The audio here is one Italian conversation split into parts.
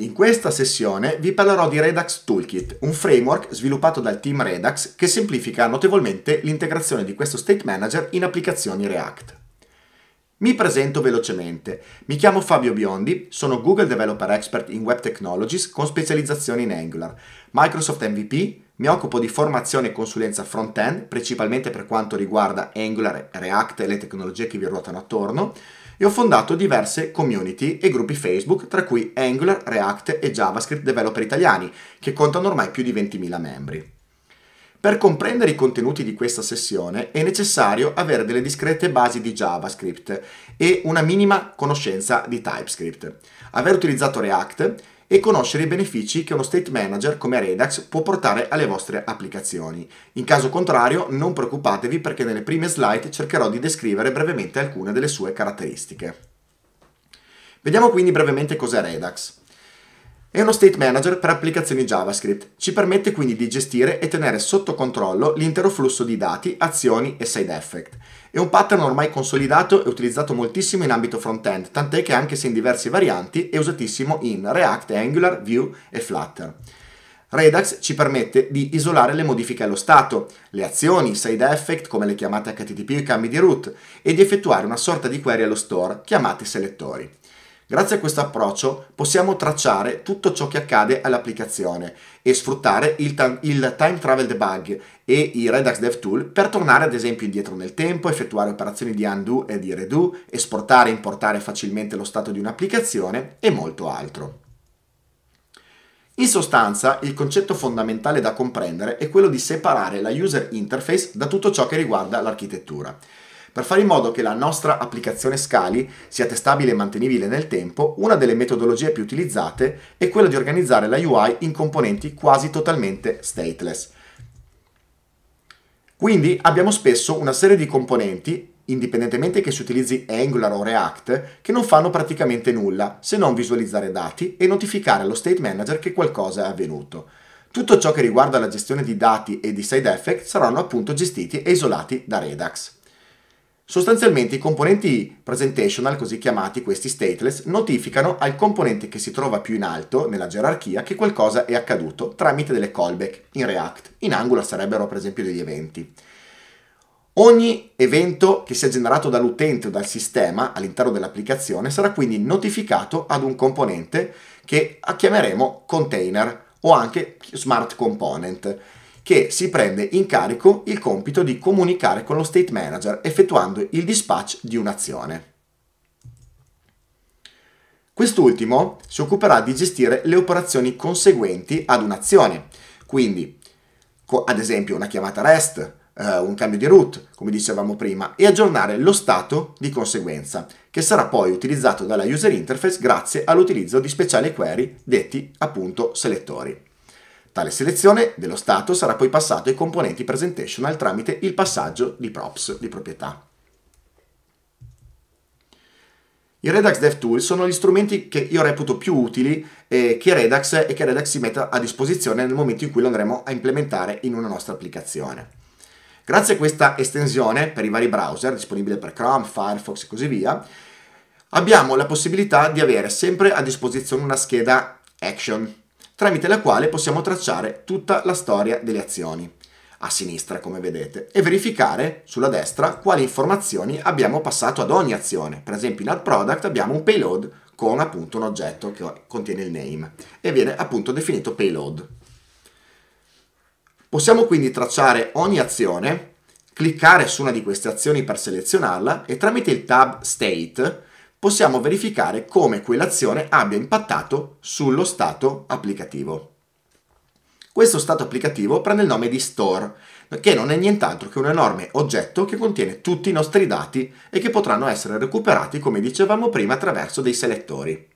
In questa sessione vi parlerò di Redux Toolkit, un framework sviluppato dal team Redux che semplifica notevolmente l'integrazione di questo state manager in applicazioni React. Mi presento velocemente. Mi chiamo Fabio Biondi, sono Google Developer Expert in Web Technologies con specializzazione in Angular, Microsoft MVP, mi occupo di formazione e consulenza front-end, principalmente per quanto riguarda Angular, React e le tecnologie che vi ruotano attorno, e ho fondato diverse community e gruppi Facebook, tra cui Angular, React e JavaScript developer italiani, che contano ormai più di 20.000 membri. Per comprendere i contenuti di questa sessione è necessario avere delle discrete basi di JavaScript e una minima conoscenza di TypeScript, aver utilizzato React e conoscere i benefici che uno state manager come Redux può portare alle vostre applicazioni. In caso contrario non preoccupatevi perché nelle prime slide cercherò di descrivere brevemente alcune delle sue caratteristiche. Vediamo quindi brevemente cos'è Redux. È uno state manager per applicazioni JavaScript. Ci permette quindi di gestire e tenere sotto controllo l'intero flusso di dati, azioni e side effect. È un pattern ormai consolidato e utilizzato moltissimo in ambito front-end, tant'è che anche se in diverse varianti è usatissimo in React, Angular, Vue e Flutter. Redux ci permette di isolare le modifiche allo stato, le azioni, i side effect come le chiamate HTTP e i cambi di root, e di effettuare una sorta di query allo store chiamate selettori. Grazie a questo approccio possiamo tracciare tutto ciò che accade all'applicazione e sfruttare il, il time travel debug e i Redux DevTool per tornare ad esempio indietro nel tempo, effettuare operazioni di undo e di redo, esportare e importare facilmente lo stato di un'applicazione e molto altro. In sostanza, il concetto fondamentale da comprendere è quello di separare la user interface da tutto ciò che riguarda l'architettura. Per fare in modo che la nostra applicazione Scali sia testabile e mantenibile nel tempo, una delle metodologie più utilizzate è quella di organizzare la UI in componenti quasi totalmente stateless. Quindi abbiamo spesso una serie di componenti indipendentemente che si utilizzi Angular o React, che non fanno praticamente nulla se non visualizzare dati e notificare allo state manager che qualcosa è avvenuto. Tutto ciò che riguarda la gestione di dati e di side effect saranno appunto gestiti e isolati da Redux. Sostanzialmente i componenti presentational, così chiamati questi stateless, notificano al componente che si trova più in alto nella gerarchia che qualcosa è accaduto tramite delle callback in React. In Angular sarebbero per esempio degli eventi. Ogni evento che sia generato dall'utente o dal sistema all'interno dell'applicazione sarà quindi notificato ad un componente che chiameremo container o anche smart component che si prende in carico il compito di comunicare con lo state manager effettuando il dispatch di un'azione. Quest'ultimo si occuperà di gestire le operazioni conseguenti ad un'azione, quindi ad esempio una chiamata REST, eh, un cambio di root, come dicevamo prima, e aggiornare lo stato di conseguenza, che sarà poi utilizzato dalla user interface grazie all'utilizzo di speciali query detti appunto selettori. Tale selezione dello stato sarà poi passato ai componenti presentational tramite il passaggio di props di proprietà. I Redux DevTools sono gli strumenti che io reputo più utili eh, che Redux e che Redux si metta a disposizione nel momento in cui lo andremo a implementare in una nostra applicazione. Grazie a questa estensione per i vari browser, disponibile per Chrome, Firefox e così via, abbiamo la possibilità di avere sempre a disposizione una scheda action tramite la quale possiamo tracciare tutta la storia delle azioni a sinistra come vedete e verificare sulla destra quali informazioni abbiamo passato ad ogni azione per esempio in add product abbiamo un payload con appunto un oggetto che contiene il name e viene appunto definito payload possiamo quindi tracciare ogni azione cliccare su una di queste azioni per selezionarla e tramite il tab state possiamo verificare come quell'azione abbia impattato sullo stato applicativo. Questo stato applicativo prende il nome di store, che non è nient'altro che un enorme oggetto che contiene tutti i nostri dati e che potranno essere recuperati, come dicevamo prima, attraverso dei selettori.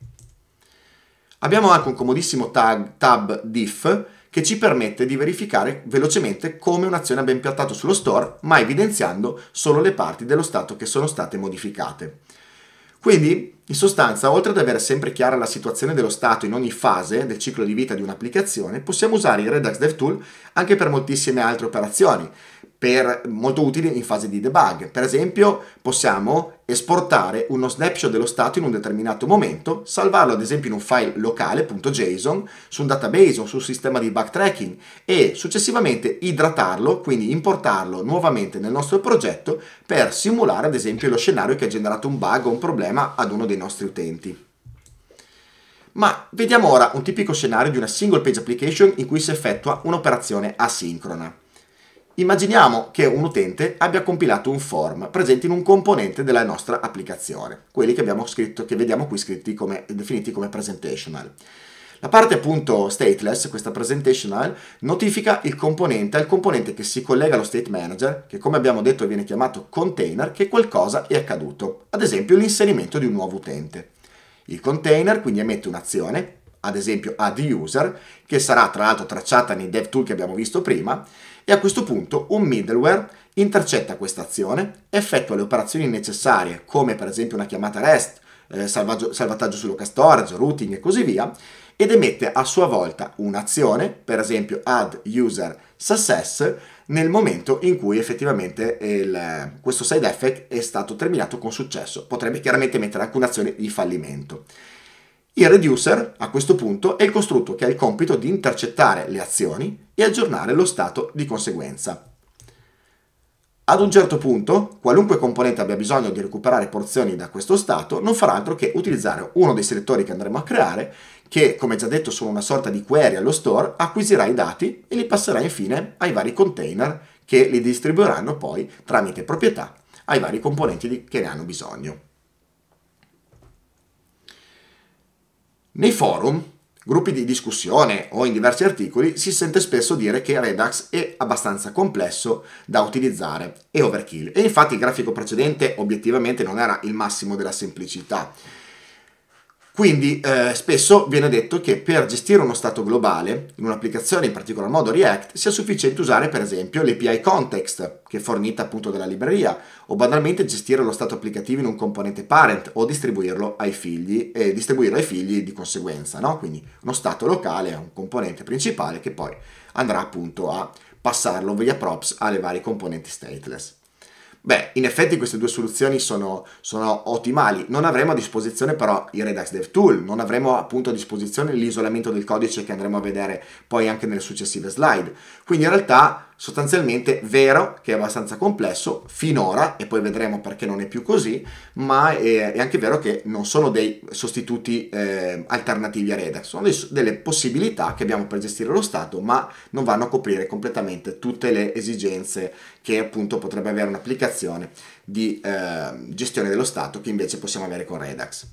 Abbiamo anche un comodissimo tag, tab diff che ci permette di verificare velocemente come un'azione abbia impattato sullo store, ma evidenziando solo le parti dello stato che sono state modificate. Quindi, in sostanza, oltre ad avere sempre chiara la situazione dello stato in ogni fase del ciclo di vita di un'applicazione, possiamo usare il Redux DevTool anche per moltissime altre operazioni per, molto utili in fase di debug. Per esempio possiamo esportare uno snapshot dello stato in un determinato momento, salvarlo ad esempio in un file locale.json su un database o sul sistema di backtracking e successivamente idratarlo, quindi importarlo nuovamente nel nostro progetto per simulare ad esempio lo scenario che ha generato un bug o un problema ad uno dei nostri utenti. Ma vediamo ora un tipico scenario di una single page application in cui si effettua un'operazione asincrona. Immaginiamo che un utente abbia compilato un form presente in un componente della nostra applicazione, quelli che abbiamo scritto, che vediamo qui scritti come, definiti come presentational. La parte appunto stateless, questa presentational, notifica il componente al componente che si collega allo state manager, che come abbiamo detto viene chiamato container, che qualcosa è accaduto, ad esempio l'inserimento di un nuovo utente. Il container quindi emette un'azione, ad esempio add user, che sarà tra l'altro tracciata nei dev tool che abbiamo visto prima, e a questo punto un middleware intercetta questa azione, effettua le operazioni necessarie come per esempio una chiamata REST, eh, salvataggio su local storage, routing e così via ed emette a sua volta un'azione, per esempio add user success, nel momento in cui effettivamente il, questo side effect è stato terminato con successo. Potrebbe chiaramente mettere anche un'azione di fallimento. Il reducer, a questo punto, è il costrutto che ha il compito di intercettare le azioni e aggiornare lo stato di conseguenza. Ad un certo punto, qualunque componente abbia bisogno di recuperare porzioni da questo stato, non farà altro che utilizzare uno dei selettori che andremo a creare, che, come già detto, sono una sorta di query allo store, acquisirà i dati e li passerà infine ai vari container che li distribuiranno poi tramite proprietà ai vari componenti che ne hanno bisogno. Nei forum, gruppi di discussione o in diversi articoli si sente spesso dire che Redux è abbastanza complesso da utilizzare e overkill e infatti il grafico precedente obiettivamente non era il massimo della semplicità. Quindi eh, spesso viene detto che per gestire uno stato globale, in un'applicazione in particolar modo React, sia sufficiente usare per esempio l'API context, che è fornita appunto dalla libreria, o banalmente gestire lo stato applicativo in un componente parent o distribuirlo ai figli e distribuirlo ai figli di conseguenza, no? Quindi uno stato locale è un componente principale che poi andrà appunto a passarlo via props alle varie componenti stateless. Beh, in effetti queste due soluzioni sono, sono, ottimali. Non avremo a disposizione però il Redux DevTool, non avremo appunto a disposizione l'isolamento del codice che andremo a vedere poi anche nelle successive slide. Quindi in realtà sostanzialmente vero che è abbastanza complesso finora e poi vedremo perché non è più così ma è, anche vero che non sono dei sostituti eh, alternativi a Redux sono dei, delle possibilità che abbiamo per gestire lo stato ma non vanno a coprire completamente tutte le esigenze che appunto potrebbe avere un'applicazione di eh, gestione dello stato che invece possiamo avere con Redux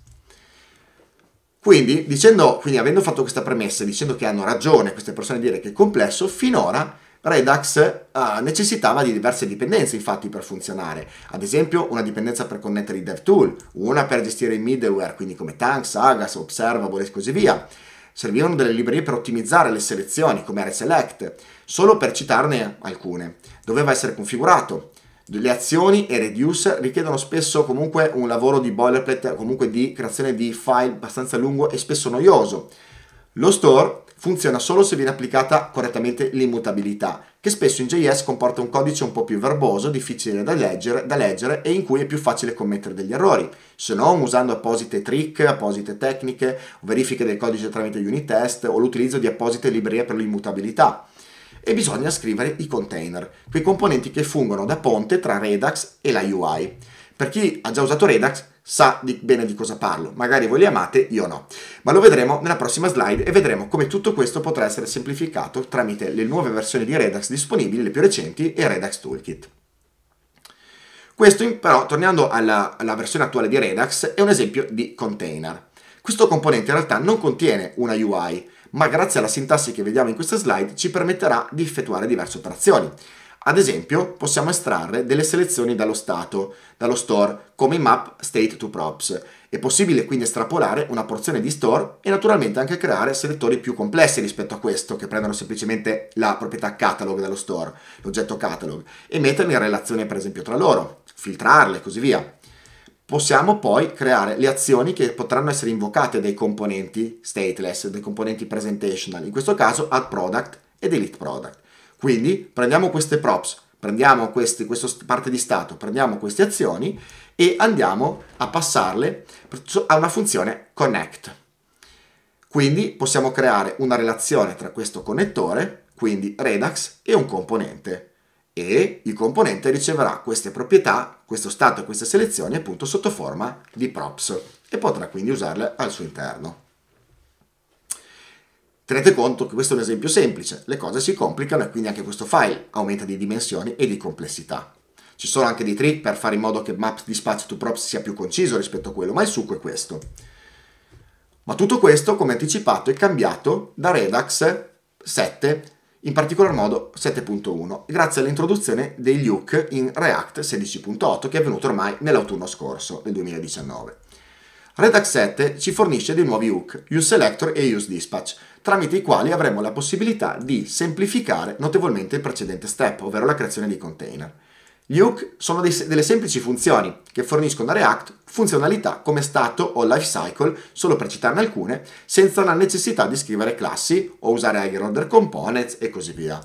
quindi, dicendo, quindi avendo fatto questa premessa dicendo che hanno ragione queste persone a dire che è complesso finora Redux uh, eh, necessitava di diverse dipendenze infatti per funzionare, ad esempio una dipendenza per connettere i DevTool, una per gestire i middleware, quindi come Tanks, Agas, Observable e così via. Servivano delle librerie per ottimizzare le selezioni, come RSelect, solo per citarne alcune. Doveva essere configurato. Le azioni e reduce richiedono spesso comunque un lavoro di boilerplate, comunque di creazione di file abbastanza lungo e spesso noioso. Lo store funziona solo se viene applicata correttamente l'immutabilità, che spesso in JS comporta un codice un po' più verboso, difficile da leggere, da leggere e in cui è più facile commettere degli errori, se non usando apposite trick, apposite tecniche, verifiche del codice tramite unit test o l'utilizzo di apposite librerie per l'immutabilità e bisogna scrivere i container, quei componenti che fungono da ponte tra Redux e la UI. Per chi ha già usato Redux sa di bene di cosa parlo, magari voi li amate, io no. Ma lo vedremo nella prossima slide e vedremo come tutto questo potrà essere semplificato tramite le nuove versioni di Redux disponibili, le più recenti, e Redux Toolkit. Questo però, tornando alla, alla versione attuale di Redux, è un esempio di container. Questo componente in realtà non contiene una UI, ma grazie alla sintassi che vediamo in questa slide ci permetterà di effettuare diverse operazioni. Ad esempio, possiamo estrarre delle selezioni dallo stato, dallo store, come in map state to props. È possibile quindi estrapolare una porzione di store e naturalmente anche creare selettori più complessi rispetto a questo, che prendono semplicemente la proprietà catalog dallo store, l'oggetto catalog, e metterli in relazione per esempio tra loro, filtrarle e così via. Possiamo poi creare le azioni che potranno essere invocate dai componenti stateless, dai componenti presentational, in questo caso add product e delete product. Quindi prendiamo queste props, prendiamo questi, questa parte di stato, prendiamo queste azioni e andiamo a passarle a una funzione connect. Quindi possiamo creare una relazione tra questo connettore, quindi Redux, e un componente. E il componente riceverà queste proprietà, questo stato e queste selezioni appunto sotto forma di props e potrà quindi usarle al suo interno. Tenete conto che questo è un esempio semplice, le cose si complicano e quindi anche questo file aumenta di dimensioni e di complessità. Ci sono anche dei trick per fare in modo che maps di spazio to props sia più conciso rispetto a quello, ma il succo è questo. Ma tutto questo, come anticipato, è cambiato da Redux 7, in particolar modo 7.1, grazie all'introduzione dei look in React 16.8 che è avvenuto ormai nell'autunno scorso, nel 2019. Redux 7 ci fornisce dei nuovi hook, use selector e use dispatch, tramite i quali avremo la possibilità di semplificare notevolmente il precedente step, ovvero la creazione di container. Gli hook sono dei, delle semplici funzioni che forniscono a React funzionalità come stato o lifecycle, solo per citarne alcune, senza la necessità di scrivere classi o usare higher order components e così via.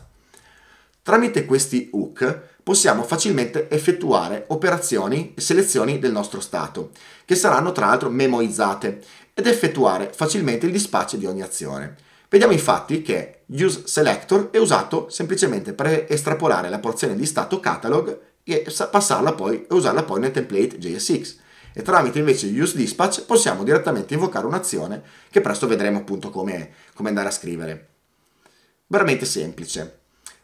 Tramite questi hook possiamo facilmente effettuare operazioni e selezioni del nostro stato, che saranno tra l'altro memoizzate ed effettuare facilmente il dispatch di ogni azione. Vediamo infatti che use selector è usato semplicemente per estrapolare la porzione di stato catalog e passarla poi e usarla poi nel template JSX. E tramite invece use dispatch possiamo direttamente invocare un'azione che presto vedremo appunto come, come andare a scrivere. Veramente semplice.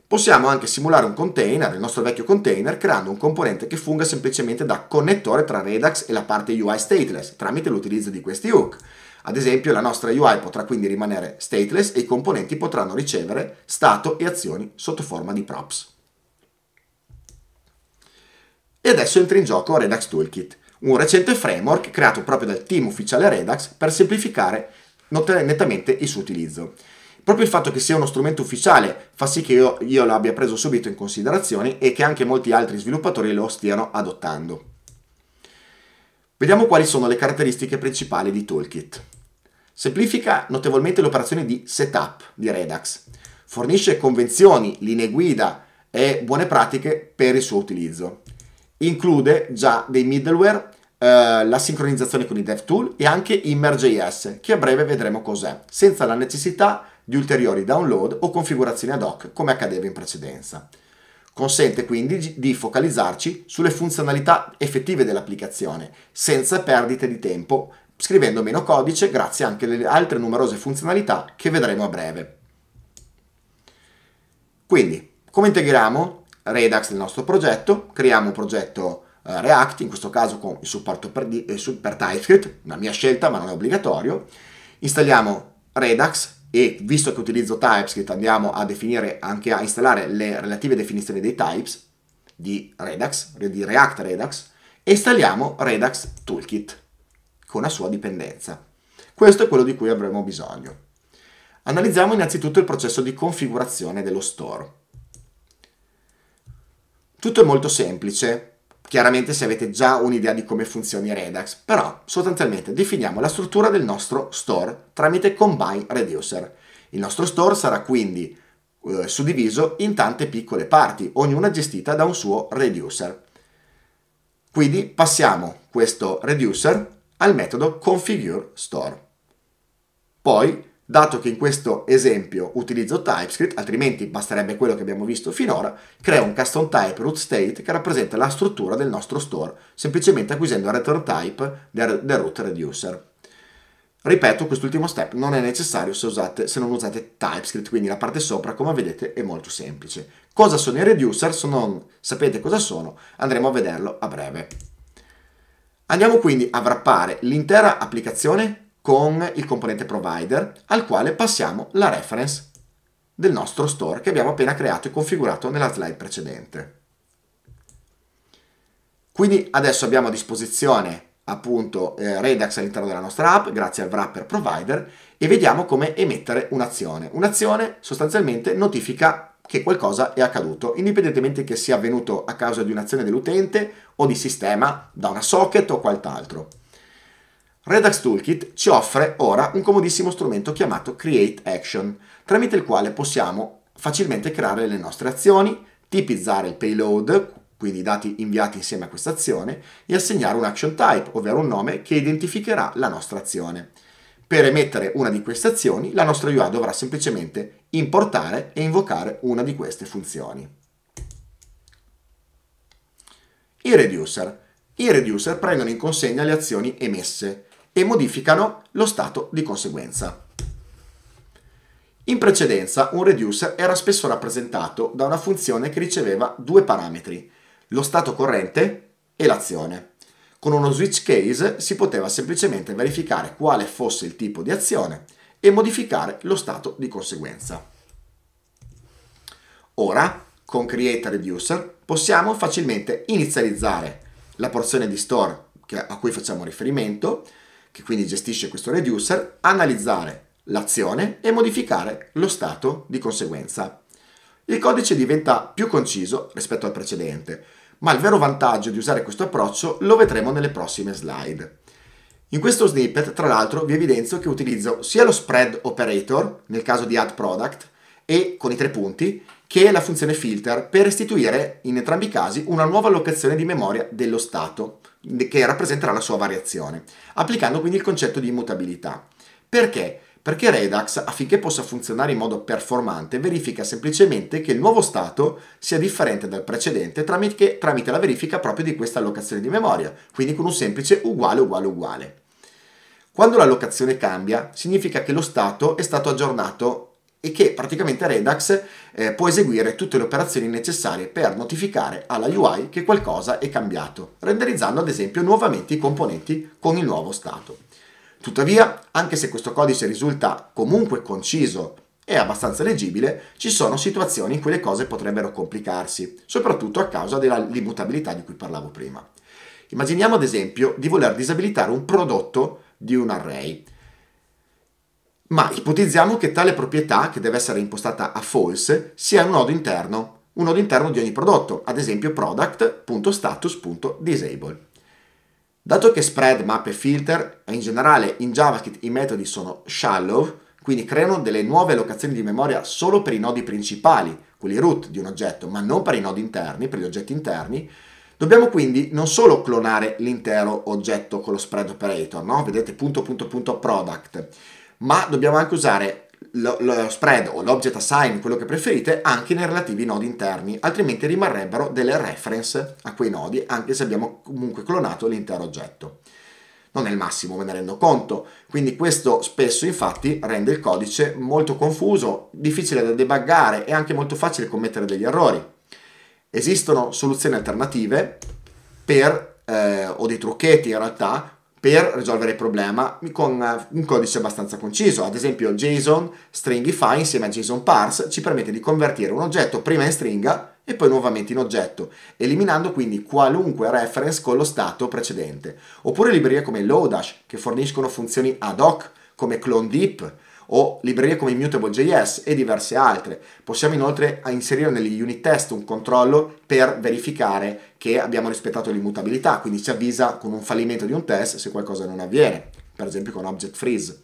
Possiamo anche simulare un container, il nostro vecchio container, creando un componente che funga semplicemente da connettore tra Redux e la parte UI stateless tramite l'utilizzo di questi hook. Ad esempio la nostra UI potrà quindi rimanere stateless e i componenti potranno ricevere stato e azioni sotto forma di props. E adesso entra in gioco Redux Toolkit, un recente framework creato proprio dal team ufficiale Redux per semplificare nettamente il suo utilizzo. Proprio il fatto che sia uno strumento ufficiale fa sì che io, io l'abbia preso subito in considerazione e che anche molti altri sviluppatori lo stiano adottando. Vediamo quali sono le caratteristiche principali di Toolkit. Semplifica notevolmente le operazioni di setup di Redux, fornisce convenzioni, linee guida e buone pratiche per il suo utilizzo. Include già dei middleware, eh, la sincronizzazione con i DevTool e anche Immer.js, che a breve vedremo cos'è, senza la necessità di di ulteriori download o configurazioni ad hoc come accadeva in precedenza. Consente quindi di focalizzarci sulle funzionalità effettive dell'applicazione, senza perdite di tempo, scrivendo meno codice grazie anche alle altre numerose funzionalità che vedremo a breve. Quindi, come integriamo Redux nel nostro progetto? Creiamo un progetto eh, React, in questo caso con il supporto per, eh, per TypeScript, una mia scelta ma non è obbligatorio. Installiamo Redux e visto che utilizzo TypeScript andiamo a definire anche a installare le relative definizioni dei types di Redux, di React Redux e installiamo Redux Toolkit con la sua dipendenza. Questo è quello di cui avremo bisogno. Analizziamo innanzitutto il processo di configurazione dello store. Tutto è molto semplice, chiaramente se avete già un'idea di come funzioni Redux, però sostanzialmente definiamo la struttura del nostro store tramite combine reducer. Il nostro store sarà quindi eh, suddiviso in tante piccole parti, ognuna gestita da un suo reducer. Quindi passiamo questo reducer al metodo configure store. Poi dato che in questo esempio utilizzo TypeScript, altrimenti basterebbe quello che abbiamo visto finora, creo un custom type root state che rappresenta la struttura del nostro store, semplicemente acquisendo il return type del, del root reducer. Ripeto, quest'ultimo step non è necessario se, usate, se, non usate TypeScript, quindi la parte sopra, come vedete, è molto semplice. Cosa sono i reducer? Se non sapete cosa sono, andremo a vederlo a breve. Andiamo quindi a wrappare l'intera applicazione con il componente provider al quale passiamo la reference del nostro store che abbiamo appena creato e configurato nella slide precedente. Quindi adesso abbiamo a disposizione appunto eh, Redux all'interno della nostra app grazie al wrapper provider e vediamo come emettere un'azione. Un'azione sostanzialmente notifica che qualcosa è accaduto, indipendentemente che sia avvenuto a causa di un'azione dell'utente o di sistema da una socket o quant'altro. Redux Toolkit ci offre ora un comodissimo strumento chiamato Create Action, tramite il quale possiamo facilmente creare le nostre azioni, tipizzare il payload, quindi i dati inviati insieme a questa azione, e assegnare un action type, ovvero un nome che identificherà la nostra azione. Per emettere una di queste azioni, la nostra UI dovrà semplicemente importare e invocare una di queste funzioni. I reducer. I reducer prendono in consegna le azioni emesse, e modificano lo stato di conseguenza. In precedenza un reducer era spesso rappresentato da una funzione che riceveva due parametri, lo stato corrente e l'azione. Con uno switch case si poteva semplicemente verificare quale fosse il tipo di azione e modificare lo stato di conseguenza. Ora, con Create Reducer, possiamo facilmente inizializzare la porzione di store a cui facciamo riferimento, che quindi gestisce questo reducer, analizzare l'azione e modificare lo stato di conseguenza. Il codice diventa più conciso rispetto al precedente, ma il vero vantaggio di usare questo approccio lo vedremo nelle prossime slide. In questo snippet, tra l'altro, vi evidenzio che utilizzo sia lo spread operator, nel caso di add product, e con i tre punti, che è la funzione filter per restituire in entrambi i casi una nuova allocazione di memoria dello stato che rappresenterà la sua variazione, applicando quindi il concetto di immutabilità. Perché? Perché Redux, affinché possa funzionare in modo performante, verifica semplicemente che il nuovo stato sia differente dal precedente tramite, tramite la verifica proprio di questa allocazione di memoria, quindi con un semplice uguale uguale uguale. Quando l'allocazione cambia, significa che lo stato è stato aggiornato e che praticamente Redux eh, può eseguire tutte le operazioni necessarie per notificare alla UI che qualcosa è cambiato, renderizzando ad esempio nuovamente i componenti con il nuovo stato. Tuttavia, anche se questo codice risulta comunque conciso e abbastanza leggibile, ci sono situazioni in cui le cose potrebbero complicarsi, soprattutto a causa dell'immutabilità di cui parlavo prima. Immaginiamo ad esempio di voler disabilitare un prodotto di un array ma ipotizziamo che tale proprietà, che deve essere impostata a false, sia un nodo interno, un nodo interno di ogni prodotto, ad esempio product.status.disable. Dato che spread, map e filter, e in generale in JavaScript i metodi sono shallow, quindi creano delle nuove allocazioni di memoria solo per i nodi principali, quelli root di un oggetto, ma non per i nodi interni, per gli oggetti interni, Dobbiamo quindi non solo clonare l'intero oggetto con lo spread operator, no? vedete punto punto punto product, ma dobbiamo anche usare lo, spread o l'object assign, quello che preferite, anche nei relativi nodi interni, altrimenti rimarrebbero delle reference a quei nodi, anche se abbiamo comunque clonato l'intero oggetto. Non è il massimo, me ne rendo conto, quindi questo spesso infatti rende il codice molto confuso, difficile da debuggare e anche molto facile commettere degli errori. Esistono soluzioni alternative per, eh, o dei trucchetti in realtà per risolvere il problema con un codice abbastanza conciso. Ad esempio JSON stringify insieme a JSON parse ci permette di convertire un oggetto prima in stringa e poi nuovamente in oggetto, eliminando quindi qualunque reference con lo stato precedente. Oppure librerie come Lodash che forniscono funzioni ad hoc come clone deep o librerie come Immutable.js e diverse altre. Possiamo inoltre inserire negli unit test un controllo per verificare che abbiamo rispettato l'immutabilità, quindi ci avvisa con un fallimento di un test se qualcosa non avviene, per esempio con object freeze.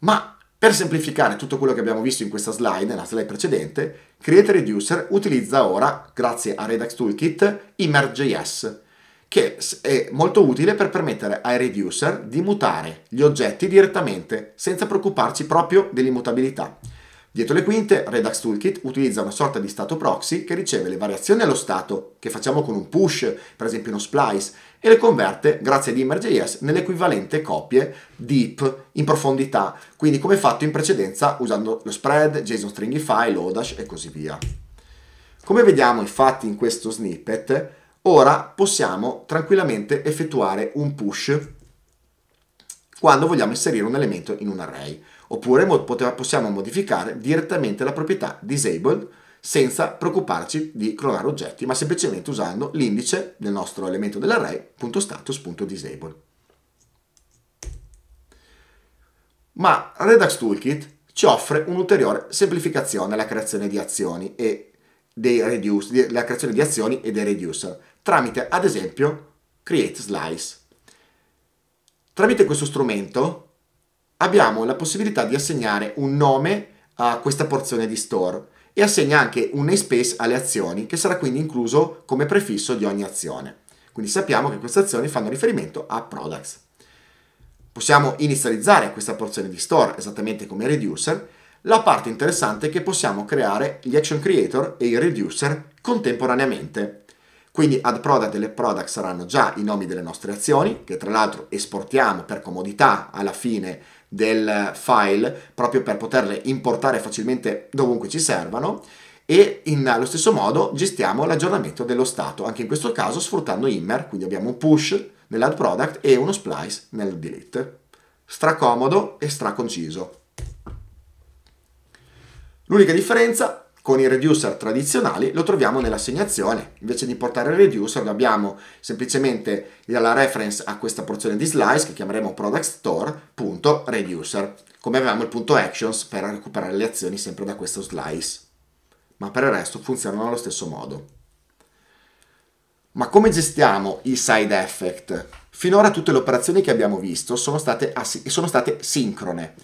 Ma per semplificare tutto quello che abbiamo visto in questa slide, nella slide precedente, Create Reducer utilizza ora, grazie a Redux Toolkit, Immer.js che è molto utile per permettere ai reducer di mutare gli oggetti direttamente senza preoccuparci proprio dell'immutabilità. Dietro le quinte, Redux Toolkit utilizza una sorta di stato proxy che riceve le variazioni allo stato, che facciamo con un push, per esempio uno splice, e le converte, grazie ad Immerge.js, nell'equivalente copie deep, in profondità, quindi come fatto in precedenza usando lo spread, JSON stringify, Lodash e così via. Come vediamo infatti in questo snippet, Ora possiamo tranquillamente effettuare un push quando vogliamo inserire un elemento in un array. Oppure possiamo modificare direttamente la proprietà disabled senza preoccuparci di clonare oggetti, ma semplicemente usando l'indice del nostro elemento dell'array.status.disable. Ma Redux Toolkit ci offre un'ulteriore semplificazione alla creazione di azioni e dei reduce, la creazione di azioni e dei reducer tramite ad esempio Create Slice. Tramite questo strumento abbiamo la possibilità di assegnare un nome a questa porzione di store e assegna anche un namespace alle azioni che sarà quindi incluso come prefisso di ogni azione. Quindi sappiamo che queste azioni fanno riferimento a products. Possiamo inizializzare questa porzione di store esattamente come reducer. La parte interessante è che possiamo creare gli action creator e i reducer contemporaneamente. Quindi ad product e le product saranno già i nomi delle nostre azioni, che tra l'altro esportiamo per comodità alla fine del file, proprio per poterle importare facilmente dovunque ci servano e in, allo stesso modo gestiamo l'aggiornamento dello stato, anche in questo caso sfruttando Immer, quindi abbiamo un push nell'add product e uno splice nel delete. Stracomodo e straconciso. L'unica differenza con i reducer tradizionali lo troviamo nell'assegnazione, invece di portare il reducer abbiamo semplicemente la reference a questa porzione di slice che chiameremo productStore.reducer, come avevamo il punto actions per recuperare le azioni sempre da questo slice. Ma per il resto funzionano allo stesso modo. Ma come gestiamo i side effect? Finora tutte le operazioni che abbiamo visto sono state, sono state sincrone.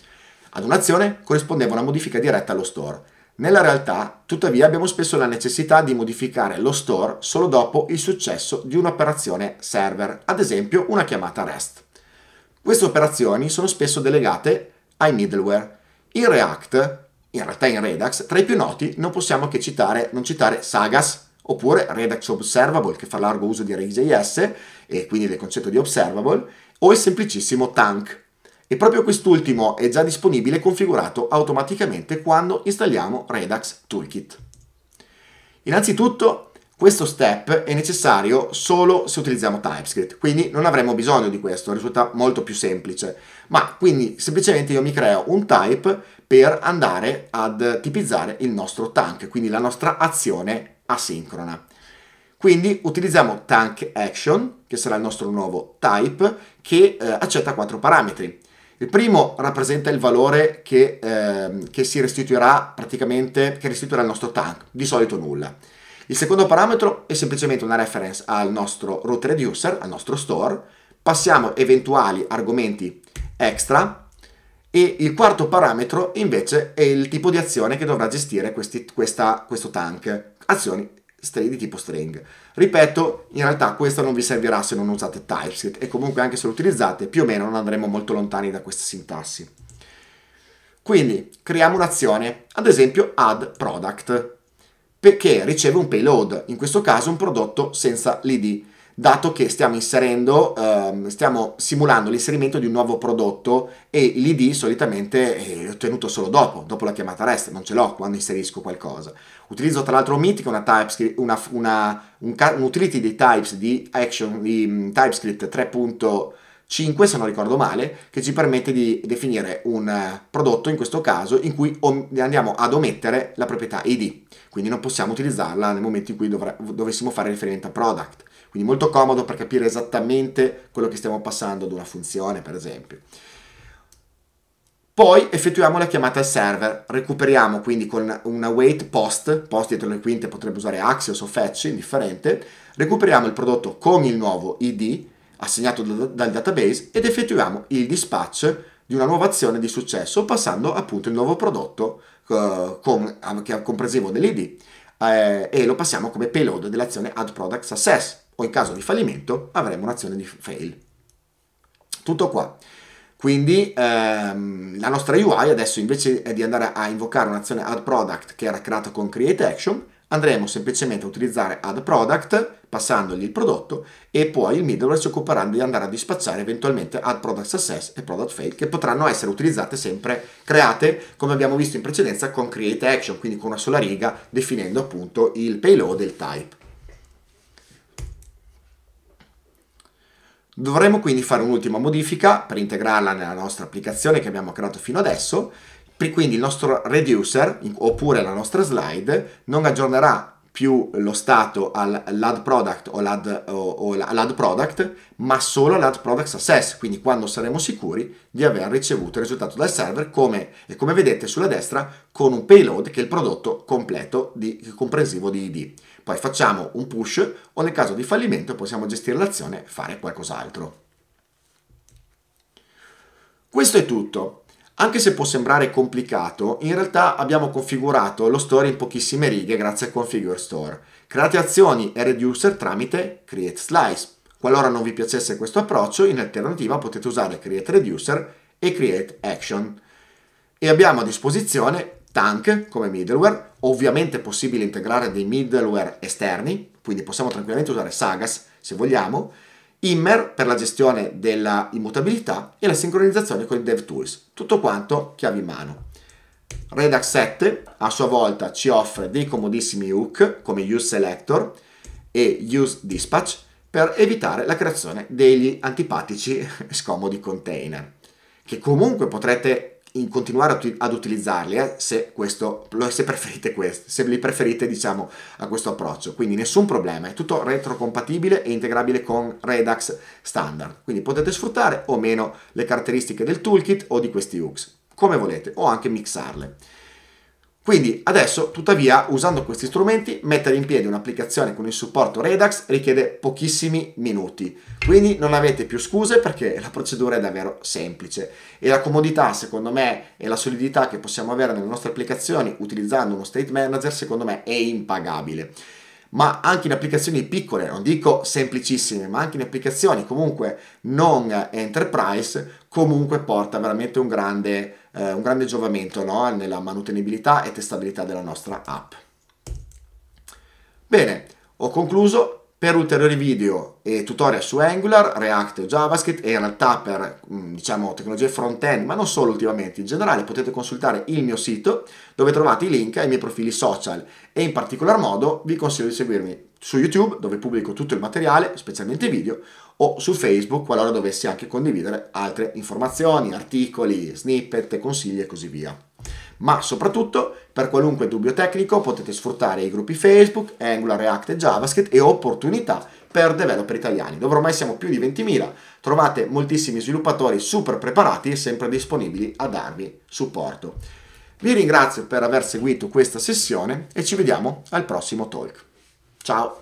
Ad un'azione corrispondeva una modifica diretta allo store nella realtà, tuttavia, abbiamo spesso la necessità di modificare lo store solo dopo il successo di un'operazione server, ad esempio una chiamata REST. Queste operazioni sono spesso delegate ai middleware. In React, in realtà in Redux, tra i più noti non possiamo che citare, non citare Sagas oppure Redux Observable che fa largo uso di Redux.js e quindi del concetto di observable o il semplicissimo Tank e proprio quest'ultimo è già disponibile e configurato automaticamente quando installiamo Redux Toolkit. Innanzitutto questo step è necessario solo se utilizziamo TypeScript, quindi non avremo bisogno di questo, risulta molto più semplice. Ma quindi semplicemente io mi creo un type per andare ad tipizzare il nostro tank, quindi la nostra azione asincrona. Quindi utilizziamo tank action, che sarà il nostro nuovo type, che eh, accetta quattro parametri. Il primo rappresenta il valore che, eh, che si restituirà praticamente, che restituirà il nostro tank, di solito nulla. Il secondo parametro è semplicemente una reference al nostro root reducer, al nostro store. Passiamo eventuali argomenti extra e il quarto parametro invece è il tipo di azione che dovrà gestire questi, questa, questo tank, azioni string di tipo string. Ripeto, in realtà questo non vi servirà se non usate TypeScript e comunque anche se lo utilizzate più o meno non andremo molto lontani da questa sintassi. Quindi creiamo un'azione, ad esempio add product, perché riceve un payload, in questo caso un prodotto senza l'id dato che stiamo inserendo, ehm, stiamo simulando l'inserimento di un nuovo prodotto e l'ID solitamente è ottenuto solo dopo, dopo la chiamata REST, non ce l'ho quando inserisco qualcosa. Utilizzo tra l'altro Meet che è una, una, un, un, utility dei types di, action, di mm, TypeScript 3.5, se non ricordo male, che ci permette di definire un eh, prodotto in questo caso in cui andiamo ad omettere la proprietà id, quindi non possiamo utilizzarla nel momento in cui dovessimo fare riferimento a product. Quindi molto comodo per capire esattamente quello che stiamo passando ad una funzione, per esempio. Poi effettuiamo la chiamata al server, recuperiamo quindi con una wait post, post dietro le quinte potrebbe usare Axios o Fetch, indifferente, recuperiamo il prodotto con il nuovo ID assegnato dal database ed effettuiamo il dispatch di una nuova azione di successo passando appunto il nuovo prodotto eh, con, che è comprensivo dell'ID eh, e lo passiamo come payload dell'azione Add Product Success o in caso di fallimento avremo un'azione di fail. Tutto qua. Quindi ehm, la nostra UI adesso invece di andare a invocare un'azione add product che era creata con create action, andremo semplicemente a utilizzare add product passandogli il prodotto e poi il middleware si occuperà di andare a dispacciare eventualmente add product success e product fail che potranno essere utilizzate sempre create come abbiamo visto in precedenza con create action quindi con una sola riga definendo appunto il payload e il type Dovremmo quindi fare un'ultima modifica per integrarla nella nostra applicazione che abbiamo creato fino adesso, quindi il nostro reducer oppure la nostra slide non aggiornerà più lo stato all'add product o, l'add, o, o all'add product, ma solo all'add product success, quindi quando saremo sicuri di aver ricevuto il risultato dal server, come, come vedete sulla destra, con un payload che è il prodotto completo di, comprensivo di ID poi facciamo un push o nel caso di fallimento possiamo gestire l'azione e fare qualcos'altro. Questo è tutto. Anche se può sembrare complicato, in realtà abbiamo configurato lo store in pochissime righe grazie a Configure Store. Create azioni e reducer tramite Create Slice. Qualora non vi piacesse questo approccio, in alternativa potete usare Create Reducer e Create Action. E abbiamo a disposizione Tank come middleware, Ovviamente è possibile integrare dei middleware esterni, quindi possiamo tranquillamente usare Sagas se vogliamo, Immer per la gestione dell'immutabilità e la sincronizzazione con i DevTools. Tutto quanto chiavi in mano. Redux 7 a sua volta ci offre dei comodissimi hook come use selector e use dispatch per evitare la creazione degli antipatici scomodi container che comunque potrete in continuare ad utilizzarli eh, se, questo, se, preferite questo, se li preferite diciamo a questo approccio. Quindi nessun problema, è tutto retrocompatibile e integrabile con Redux standard. Quindi potete sfruttare o meno le caratteristiche del toolkit o di questi hooks, come volete, o anche mixarle. Quindi adesso, tuttavia, usando questi strumenti, mettere in piedi un'applicazione con il supporto Redux richiede pochissimi minuti. Quindi non avete più scuse perché la procedura è davvero semplice. E la comodità, secondo me, e la solidità che possiamo avere nelle nostre applicazioni utilizzando uno state manager, secondo me, è impagabile ma anche in applicazioni piccole, non dico semplicissime, ma anche in applicazioni comunque non enterprise, comunque porta veramente un grande, eh, un grande giovamento no? nella manutenibilità e testabilità della nostra app. Bene, ho concluso, per ulteriori video e tutorial su Angular, React JavaScript e in realtà per mm, diciamo, tecnologie front-end, ma non solo ultimamente, in generale potete consultare il mio sito dove trovate i link ai miei profili social e in particolar modo vi consiglio di seguirmi su YouTube dove pubblico tutto il materiale, specialmente video, o su Facebook qualora dovessi anche condividere altre informazioni, articoli, snippet, consigli e così via. Ma soprattutto per qualunque dubbio tecnico potete sfruttare i gruppi Facebook, Angular, React e JavaScript e opportunità per developer italiani, dove ormai siamo più di 20.000. Trovate moltissimi sviluppatori super preparati e sempre disponibili a darvi supporto. Vi ringrazio per aver seguito questa sessione e ci vediamo al prossimo talk. Ciao!